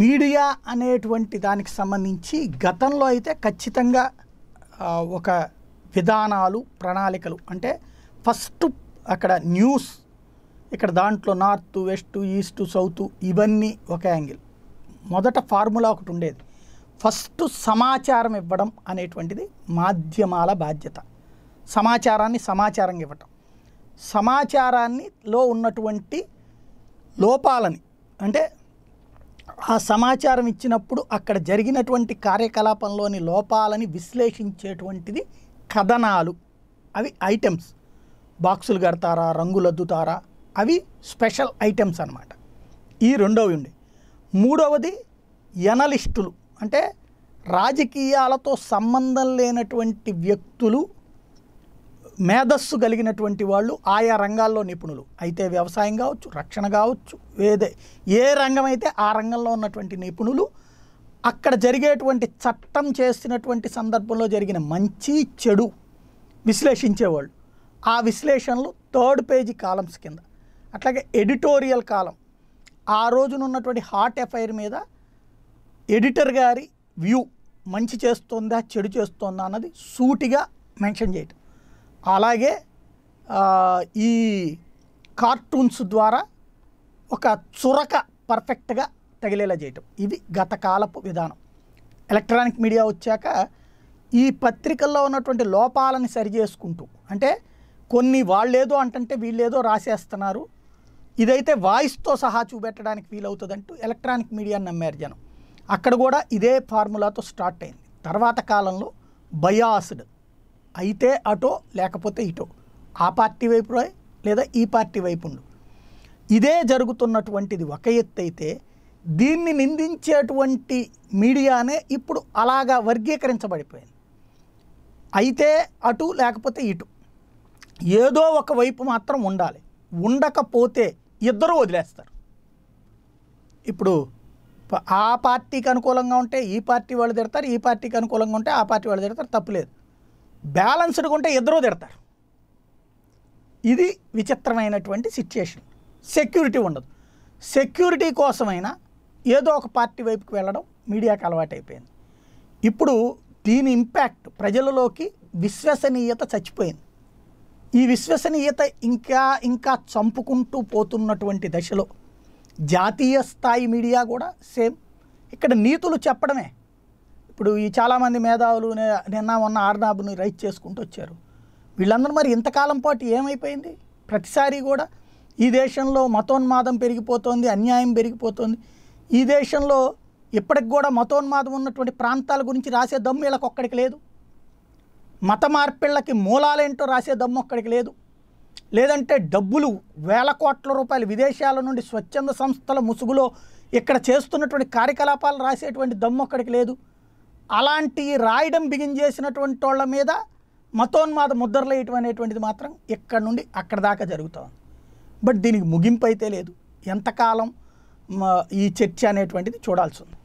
media అనేటువంటి దానికి సంబంధించి గతంలో అయితే ఖచ్చితంగా ఒక విధానాలు ప్రణాళికలు అంటే ఫస్ట్ అక్కడ న్యూస్ ఇక్కడ దాంట్లో నార్త్ వెస్ట్ ఈస్ట్ సౌత్ ఇవన్నీ ఒక యాంగిల్ మొదట ఫార్ములా ఒకటి ఉండేది ఫస్ట్ సమాచారం ఇవ్వడం అనేటువంటిది మాధ్యమాల బాధ్యత సమాచారాన్ని సమాచారంగా ఇవ్వటం సమాచారాన్ని లో ఉన్నటువంటి లోపాలని అంటే ఆ సమాచారం ఇచ్చినప్పుడు అక్కడ జరిగినటువంటి కార్యకలాపంలోని లోపాలని విశ్లేషించేటువంటిది కథనాలు అవి ఐటమ్స్ బాక్సులు కడతారా రంగులు అద్దుతారా అవి స్పెషల్ ఐటమ్స్ అనమాట ఈ రెండవ ఉండి మూడవది ఎనలిస్టులు అంటే రాజకీయాలతో సంబంధం లేనటువంటి వ్యక్తులు మేధస్సు కలిగినటువంటి వాళ్ళు ఆయా రంగాల్లో నిపుణులు అయితే వ్యవసాయం కావచ్చు రక్షణ కావచ్చు ఏదే ఏ రంగం అయితే ఆ రంగంలో ఉన్నటువంటి నిపుణులు అక్కడ జరిగేటువంటి చట్టం చేసినటువంటి సందర్భంలో జరిగిన మంచి చెడు విశ్లేషించేవాళ్ళు ఆ విశ్లేషణలు థర్డ్ పేజీ కాలమ్స్ కింద అట్లాగే ఎడిటోరియల్ కాలం ఆ రోజున ఉన్నటువంటి హాట్ ఎఫ్ఐఆర్ మీద ఎడిటర్ గారి వ్యూ మంచి చేస్తుందా చెడు చేస్తుందా అన్నది సూటిగా మెన్షన్ చేయటం అలాగే ఈ కార్టూన్స్ ద్వారా ఒక చురక పర్ఫెక్ట్గా తగిలేలా చేయటం ఇది గత కాలపు విధానం ఎలక్ట్రానిక్ మీడియా వచ్చాక ఈ పత్రికల్లో ఉన్నటువంటి లోపాలను సరిచేసుకుంటూ అంటే కొన్ని వాళ్ళేదో అంటంటే వీళ్ళేదో రాసేస్తున్నారు ఇదైతే వాయిస్తో సహా చూపెట్టడానికి వీలవుతుందంటూ ఎలక్ట్రానిక్ మీడియాని నమ్మారు జనం అక్కడ కూడా ఇదే ఫార్ములాతో స్టార్ట్ అయింది తర్వాత కాలంలో బయాస్డ్ అయితే అటో లేకపోతే ఇటో ఆ పార్టీ వైపు లేదా ఈ పార్టీ వైపు ఇదే జరుగుతున్నటువంటిది ఒక ఎత్తు అయితే దీన్ని నిందించేటువంటి మీడియానే ఇప్పుడు అలాగా వర్గీకరించబడిపోయింది అయితే అటు లేకపోతే ఇటు ఏదో ఒక వైపు మాత్రం ఉండాలి ఉండకపోతే ఇద్దరు వదిలేస్తారు ఇప్పుడు ఆ పార్టీకి అనుకూలంగా ఉంటే ఈ పార్టీ వాళ్ళు తిడతారు ఈ పార్టీకి అనుకూలంగా ఉంటే ఆ పార్టీ వాళ్ళు తిడతారు తప్పులేదు బ్యాలన్స్డ్గా ఉంటే ఇద్దరూ తిడతారు ఇది విచిత్రమైనటువంటి సిచ్యుయేషన్ సెక్యూరిటీ ఉండదు సెక్యూరిటీ కోసమైనా ఏదో ఒక పార్టీ వైపుకి వెళ్ళడం మీడియాకు అలవాటైపోయింది ఇప్పుడు దీని ఇంపాక్ట్ ప్రజలలోకి విశ్వసనీయత చచ్చిపోయింది ఈ విశ్వసనీయత ఇంకా ఇంకా చంపుకుంటూ పోతున్నటువంటి దశలో జాతీయ స్థాయి మీడియా కూడా సేమ్ ఇక్కడ నీతులు చెప్పడమే ఇప్పుడు ఈ చాలామంది మేధావులు నిన్న ఉన్న ఆర్నాబుని రైట్ చేసుకుంటూ వచ్చారు వీళ్ళందరూ మరి ఇంతకాలం పాటు ఏమైపోయింది ప్రతిసారి కూడా ఈ దేశంలో మతోన్మాదం పెరిగిపోతుంది అన్యాయం పెరిగిపోతుంది ఈ దేశంలో ఇప్పటికి కూడా మతోన్మాదం ఉన్నటువంటి ప్రాంతాల గురించి రాసే దమ్ము వీళ్ళకి ఒక్కడికి లేదు మత మార్పిళ్ళకి మూలాలేంటో రాసే దమ్ము ఒక్కడికి లేదు లేదంటే డబ్బులు వేల కోట్ల రూపాయలు విదేశాల నుండి స్వచ్ఛంద సంస్థల ముసుగులో ఇక్కడ చేస్తున్నటువంటి కార్యకలాపాలు రాసేటువంటి దమ్ము ఒక్కడికి లేదు అలాంటి రాయడం బిగిన్ చేసినటువంటి వాళ్ళ మీద మతోన్మాద ముద్రలేయటం అనేటువంటిది మాత్రం ఇక్కడ నుండి అక్కడ దాకా జరుగుతుంది బట్ దీనికి ముగింపు అయితే లేదు ఎంతకాలం ఈ చర్చ అనేటువంటిది చూడాల్సి ఉంది